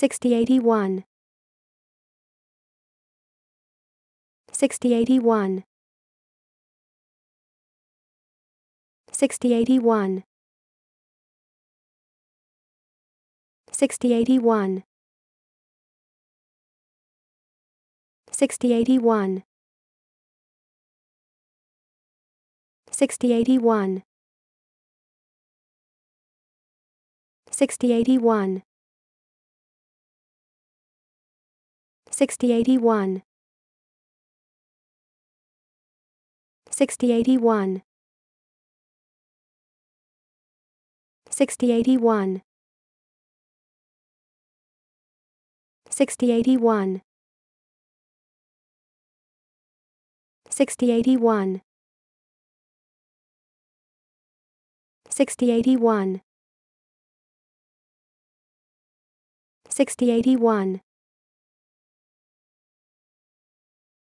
6081 6081 6081 6081 6081 6081 6081 6081 6081 6081 6081 6081 6081 6081